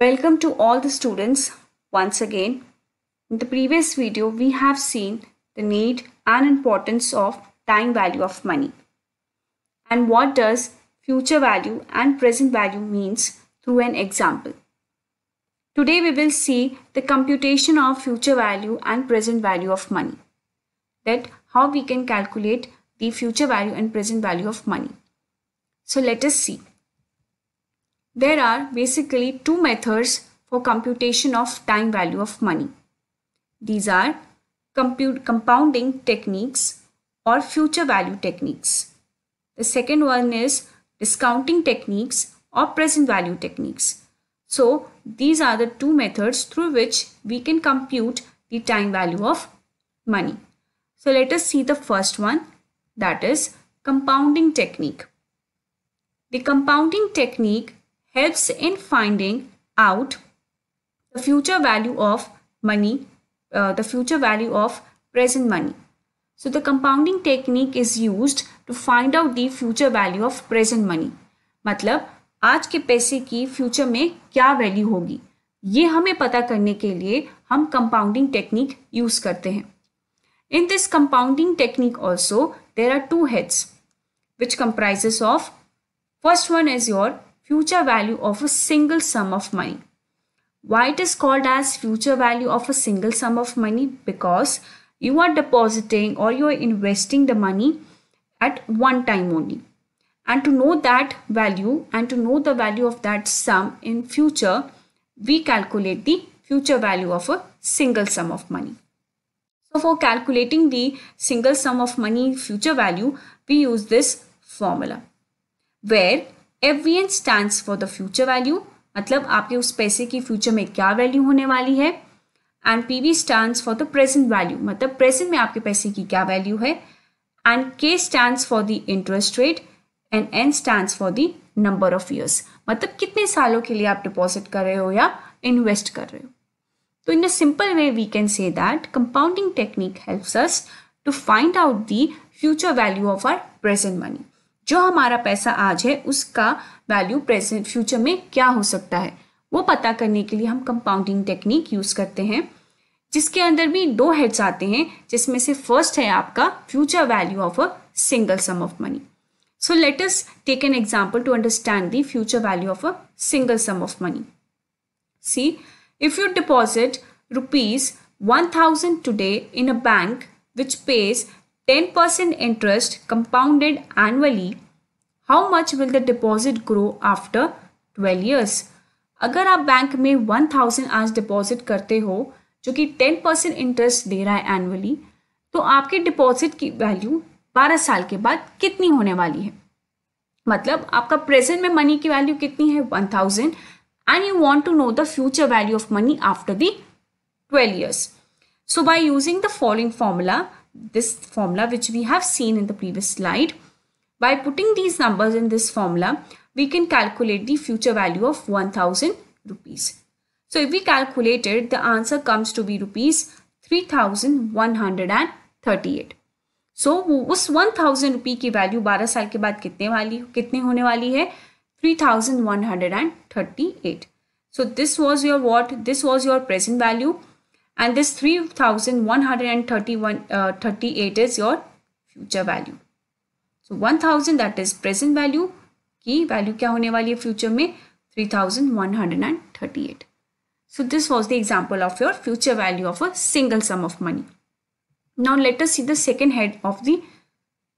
Welcome to all the students once again. In the previous video, we have seen the need and importance of time value of money and what does future value and present value means through an example. Today, we will see the computation of future value and present value of money that how we can calculate the future value and present value of money. So let us see. There are basically two methods for computation of time value of money. These are compute compounding techniques or future value techniques. The second one is discounting techniques or present value techniques. So these are the two methods through which we can compute the time value of money. So let us see the first one that is compounding technique. The compounding technique helps in finding out the future value of money, uh, the future value of present money. So the compounding technique is used to find out the future value of present money. matlab aaj ke paise ki future mein kya value hogi ye hame pata karne ke liye hum compounding technique use karte hain in this compounding technique also there are two heads which comprises of first one is your future value of a single sum of money. Why it is called as future value of a single sum of money? Because you are depositing or you are investing the money at one time only. And to know that value and to know the value of that sum in future, we calculate the future value of a single sum of money. So for calculating the single sum of money future value, we use this formula where F V N stand for the future value मतलब आपके उस पैसे की future में क्या value होने वाली है and P V stand for the present value मतलब प्रेजेंट में आपके पैसे की क्या वैल्यू है and K stand for the interest rate and N stand for the number of years मतलब कितने सालों के लिए आप डिपॉजिट कर रहे हो या इन्वेस्ट कर रहे हो तो in a simple way we can say that compounding technique helps us to find out the future value of our present money जो हमारा पैसा आज है उसका वैल्यू प्रेजेंट फ्यूचर में क्या हो सकता है वो पता करने के लिए हम कंपाउंडिंग टेक्निक यूज़ करते हैं जिसके अंदर भी दो हेड्स आते हैं जिसमें से फर्स्ट है आपका future value of a single sum of money so let us take an example to understand the future value of a single sum of money see if you deposit rupees one thousand today in a bank which pays 10% interest compounded annually, how much will the deposit grow after 12 years? अगर आप bank में 1000 आज deposit करते हो जो कि 10% interest दे रहा है एनुअली तो आपके डिपॉजिट की वैल्यू 12 साल के बाद कितनी होने वाली है मतलब आपका प्रेजेंट में मनी की वैल्यू कितनी है 1000 and you want to know the future value of money after the 12 years. So by using the following formula this formula which we have seen in the previous slide. By putting these numbers in this formula, we can calculate the future value of 1000 rupees. So if we calculate it, the answer comes to be rupees 3138. so, वो उस rupee thousand value की value बारह साल के बाद कितने वाली कितने होने वाली है this was your hundred and thirty eight so this and this 3138 uh, is your future value so 1000 that is present value Key value? क्या होने वाली है future? 3138 so this was the example of your future value of a single sum of money now let us see the second head of the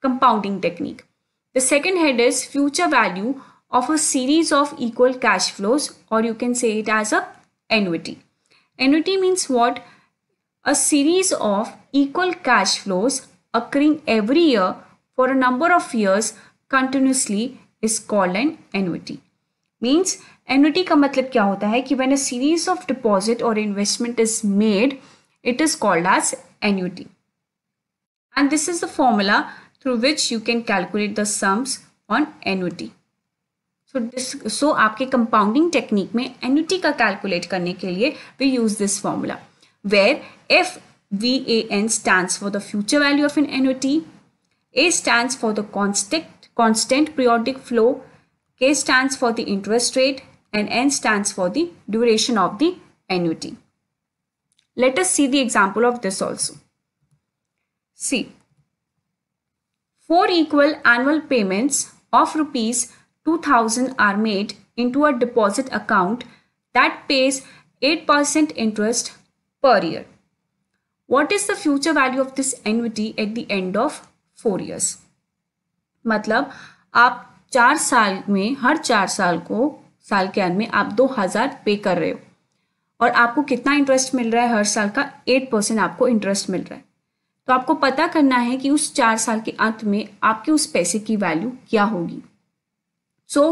compounding technique the second head is future value of a series of equal cash flows or you can say it as a annuity Annuity means what? A series of equal cash flows occurring every year for a number of years continuously is called an annuity. Means annuity का मतलब क्या होता है कि when a series of deposit or investment is made, it is called as annuity. And this is the formula through which you can calculate the sums on annuity. So this so आपके compounding technique में annuity का calculate करने के लिए we use this formula where F V A N stand for the future value of an annuity A stand for the constant constant periodic flow K stand for the interest rate and N stand for the duration of the annuity let us see the example of this also see four equal annual payments of rupees 2000 are made into a deposit account that pays 8% interest per year. What is the future value of this annuity at the end of four years मतलब आप चार साल में हर चार साल को साल के अंत में आप दो हज़ार पे कर रहे हो और आपको कितना इंटरेस्ट मिल रहा है हर साल का एट परसेंट आपको इंटरेस्ट मिल रहा है तो आपको पता करना है कि उस चार साल के अंत में आपके उस पैसे की वैल्यू क्या होगी So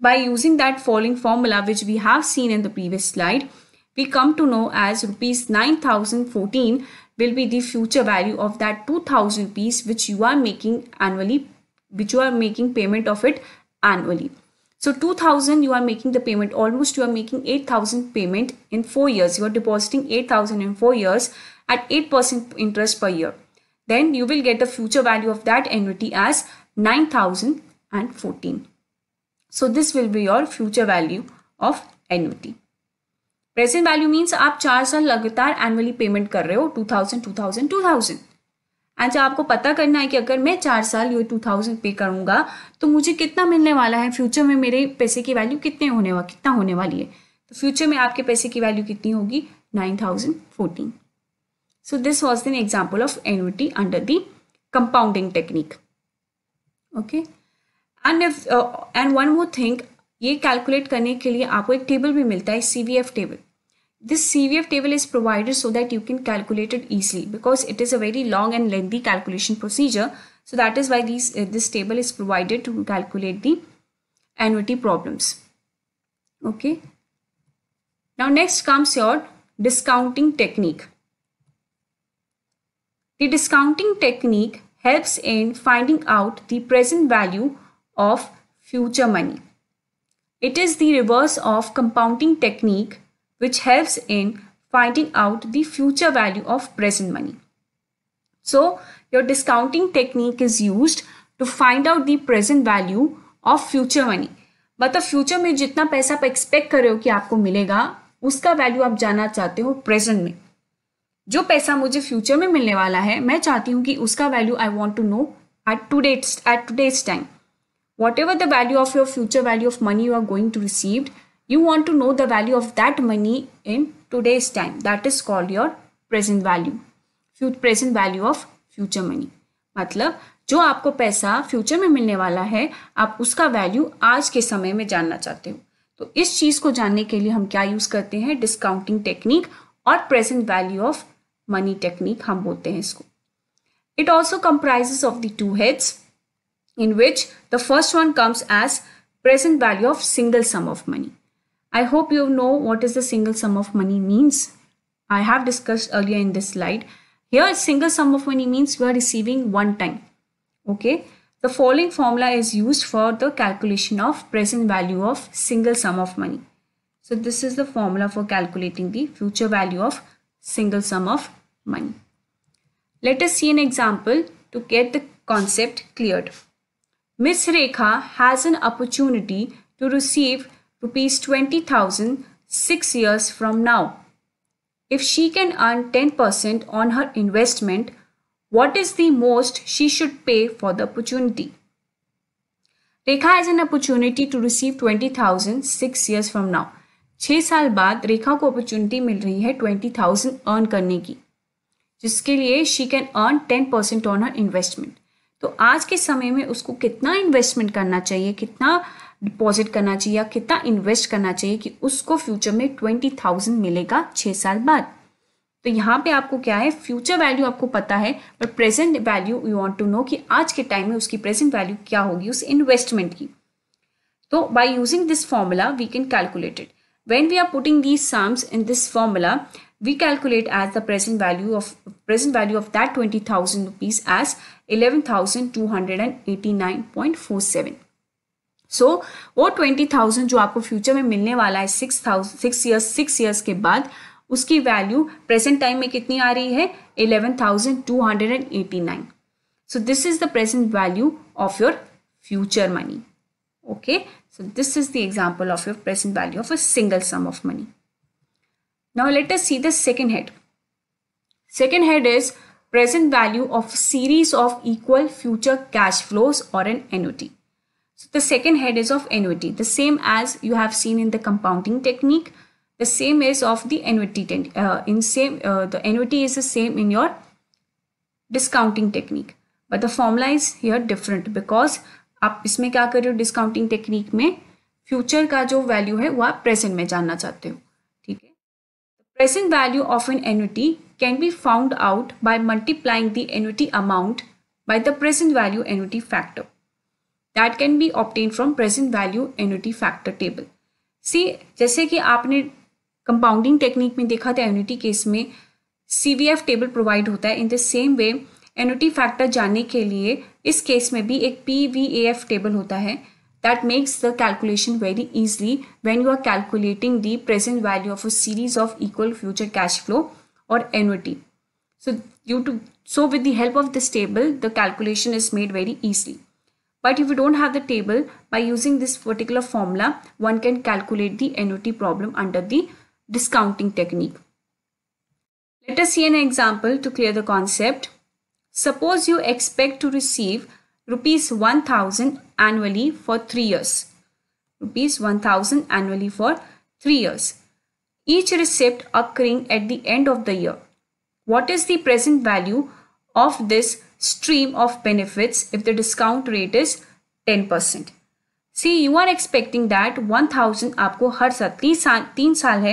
by using that falling formula, which we have seen in the previous slide, we come to know as rupees 9014 will be the future value of that 2000 rupees which you are making annually, which you are making payment of it annually. So 2000 you are making the payment almost you are making 8000 payment in 4 years you are depositing 8000 in 4 years at 8% interest per year then you will get the future value of that annuity as 9014 so this will be your future value of annuity. Present value means आप चार साल लगातार annually payment कर रहे हो two two thousand thousand two thousand and आपको पता करना है कि अगर मैं चार साल ये थाउजेंड पे करूंगा तो मुझे कितना मिलने वाला है फ्यूचर में मेरे पैसे की वैल्यू कितने होने वा कितना होने वाली है तो फ्यूचर में आपके पैसे की वैल्यू कितनी होगी nine thousand fourteen so this was the example of annuity under the compounding technique okay And if and one more thing ये कैलकुलेट करने के लिए आपको एक टेबल भी मिलता है C V this CVF table is provided so that you can calculate it easily because it is a very long and lengthy calculation procedure. So that is why these, uh, this table is provided to calculate the annuity problems. Okay. Now next comes your discounting technique. The discounting technique helps in finding out the present value of future money. It is the reverse of compounding technique which helps in finding out the future value of present money. So, your discounting technique is used to find out the present value of future money. मतलब future में जितना पैसा आप expect कर रहे हो कि आपको मिलेगा उसका वैल्यू आप जानना चाहते हो प्रेजेंट में जो पैसा मुझे फ्यूचर में मिलने वाला है मैं चाहती हूँ कि उसका value I want to know at to date at today's time whatever the value of your future value of money you are going to receive, you want to know the value of that money in today's time. That is called your present value. future Present value of future money. मतलब जो आपको पैसा future में मिलने वाला है आप उसका वैल्यू आज के समय में जानना चाहते हो तो इस चीज़ को जानने के लिए हम क्या यूज़ करते हैं डिस्काउंटिंग टेक्निक और present value of money technique हम बोलते हैं इसको it also comprises of the two heads in which the first one comes as present value of single sum of money. I hope you know what is the single sum of money means. I have discussed earlier in this slide. Here single sum of money means you are receiving one time. Okay. The following formula is used for the calculation of present value of single sum of money. So this is the formula for calculating the future value of single sum of money. Let us see an example to get the concept cleared. Miss Rekha has an opportunity to receive rupees 20,000 six years from now. If she can earn 10% on her investment, what is the most she should pay for the opportunity? Rekha has an opportunity to receive twenty thousand six years from now छः साल बाद रेखा को opportunity मिल रही है twenty thousand earn करने की जिसके लिए she can earn ten percent on हर इन्वेस्टमेंट तो आज के समय में उसको कितना इन्वेस्टमेंट करना चाहिए कितना डिपॉजिट करना चाहिए या कितना इन्वेस्ट करना चाहिए कि उसको फ्यूचर में ट्वेंटी थाउजेंड मिलेगा छः साल बाद तो यहाँ पे आपको क्या है फ्यूचर वैल्यू आपको पता है पर present value you want to know कि आज के टाइम में उसकी प्रेजेंट वैल्यू क्या होगी उस इन्वेस्टमेंट की तो by using this formula we can calculate it when we are putting these sums in this formula we calculate as the present value of present value of that 20000 rupees as 11289.47 so wo 20000 jo aapko future mein milne wala hai 6 6 years 6 years ke baad uski value present time mein kitni aa rahi 11289 so this is the present value of your future money okay so this is the example of your present value of a single sum of money now let us see the second head. Second head is present value of series of equal future cash flows or an annuity. So the second head is of annuity, the same as you have seen in the compounding technique. The same is of the annuity. Uh, in same, uh, the annuity is the same in your discounting technique, but the formula is here different because आप इसमें क्या कर रहे हो discounting technique में future का जो value है वो आप प्रेजेंट में जानना चाहते हो Present value of an annuity can be found out by multiplying the annuity amount by the present value annuity factor. That can be obtained from present value annuity factor table. See, जैसे कि आपने compounding technique में देखा था annuity case में C V F table provide होता है in the same way annuity factor जानने के लिए इस केस में भी एक P V A F table होता है That makes the calculation very easy when you are calculating the present value of a series of equal future cash flow or annuity. So due to so with the help of this table, the calculation is made very easily. But if you don't have the table, by using this particular formula, one can calculate the annuity problem under the discounting technique. Let us see an example to clear the concept. Suppose you expect to receive rupees 1000 annually for 3 years. Rupees 1000 annually for 3 years. Each receipt occurring at the end of the year. What is the present value of this stream of benefits if the discount rate is 10%? See you are expecting that one thousand आपको हर साल तीन साल तीन साल है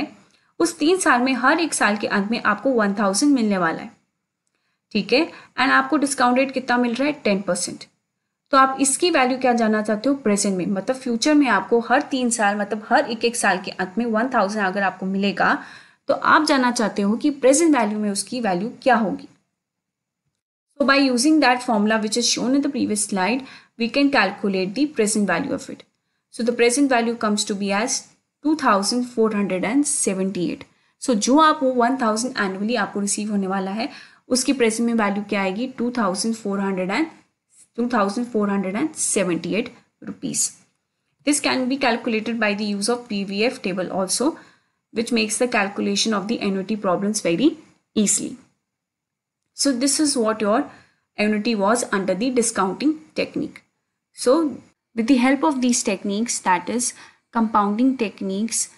उस तीन साल में हर एक साल के अंत में आपको वन थाउजेंड मिलने वाला है ठीक है एंड आपको डिस्काउंट रेट कितना मिल रहा है टेन परसेंट तो आप इसकी वैल्यू क्या जानना चाहते हो प्रेजेंट में मतलब फ्यूचर में आपको हर तीन साल मतलब हर एक एक साल के अंत में वन थाउजेंड अगर आपको मिलेगा तो आप जानना चाहते हो कि प्रेजेंट वैल्यू में उसकी वैल्यू क्या होगी so by using that formula which is shown in the previous slide we can calculate the present value of it so the present value comes to be as two thousand four hundred and seventy eight so जो आप वो one annually आपको receive होने वाला है उसकी present में value क्या आएगी two thousand four hundred and 2478 rupees. This can be calculated by the use of PVF table also which makes the calculation of the annuity problems very easily. So this is what your annuity was under the discounting technique. So with the help of these techniques that is compounding techniques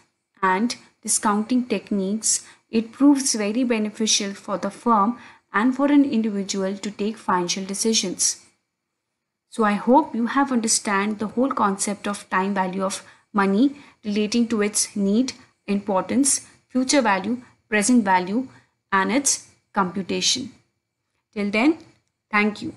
and discounting techniques it proves very beneficial for the firm and for an individual to take financial decisions. So I hope you have understand the whole concept of time value of money relating to its need, importance, future value, present value and its computation. Till then, thank you.